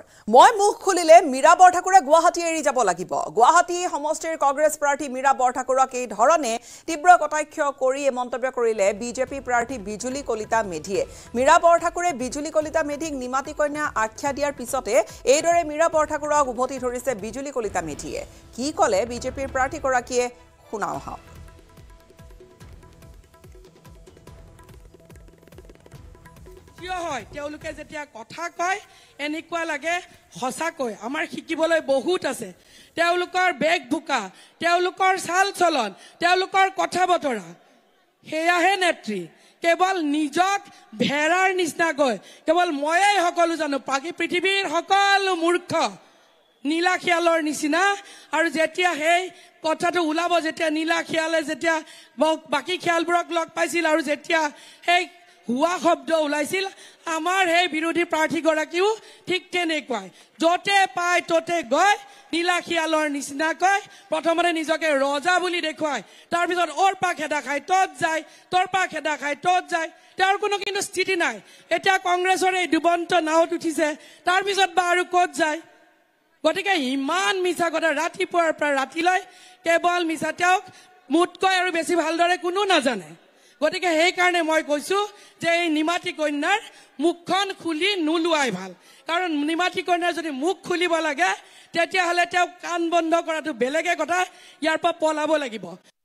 খবৰ মই মুখ খুলিলে মীৰা বৰঠাকুৰে গুৱাহাটী এৰি যাব লাগিব গুৱাহাটী সমষ্টিৰ কংগ্ৰেছ প্ৰাৰ্থী মীৰা বৰঠাকুৰক এই ধৰণে তীব্ৰ কটাক্ষ কৰি এই মন্তব্য কৰিলে বিজেপি প্ৰাৰ্থী বিজুলী কলিতা মেধিয়ে মীৰা বৰঠাকুৰে বিজুলী কলিতা মেধিক নিমাতি কন্যা আখ্যা দিয়াৰ পিছতে এইদৰে মীৰা বৰঠাকুৰক উভতি ধৰিছে বিজুলী কলিতা মেধিয়ে কি ক'লে বিজেপিৰ প্ৰাৰ্থীগৰাকীয়ে শুনাও হওক সক্ৰিয় হয় তেওঁলোকে যেতিয়া কথা কয় এনেকুৱা লাগে সঁচাকৈ আমাৰ শিকিবলৈ বহুত আছে তেওঁলোকৰ বেগ বোকা তেওঁলোকৰ চাল চলন তেওঁলোকৰ কথা বতৰা সেয়াহে নেত্ৰী কেৱল নিজক ভেড়াৰ নিচিনাকৈ কেৱল ময়েই সকলো জানো পাকি পৃথিৱীৰ সকলো মূৰ্খ নীলা শিয়ালৰ নিচিনা আৰু যেতিয়া সেই কথাটো ওলাব যেতিয়া নীলা শিয়ালে যেতিয়া বাকী শিয়ালবোৰক লগ পাইছিল আৰু যেতিয়া সেই হোৱা শব্দ ওলাইছিল আমাৰ সেই বিৰোধী প্ৰাৰ্থীগৰাকীও ঠিক তেনেকুৱাই য'তে পায় ত'তে গৈ নীলা শিয়ালৰ নিচিনাকৈ প্ৰথমতে নিজকে ৰজা বুলি দেখুৱাই তাৰপিছত অৰ পাক খেদা খাই তত যায় তৰ পাক খেদা খাই তত যায় তেওঁৰ কোনো কিন্তু স্থিতি নাই এতিয়া কংগ্ৰেছৰ এই ডুবন্ত নাৱত উঠিছে তাৰপিছত বা আৰু ক'ত যায় গতিকে ইমান মিছা কথা ৰাতিপুৱাৰ পৰা ৰাতিলৈ কেৱল মিছা তেওঁক মোতকৈ আৰু বেছি ভালদৰে কোনো নাজানে গতিকে সেইকাৰণে মই কৈছোঁ যে এই নিমাতী কন্যাৰ মুখখন খুলি নোলোৱাই ভাল কাৰণ নিমাতী কন্যাৰ যদি মুখ খুলিব লাগে তেতিয়াহ'লে তেওঁ কাণ বন্ধ কৰাটো বেলেগে কথা ইয়াৰ পৰা পলাব লাগিব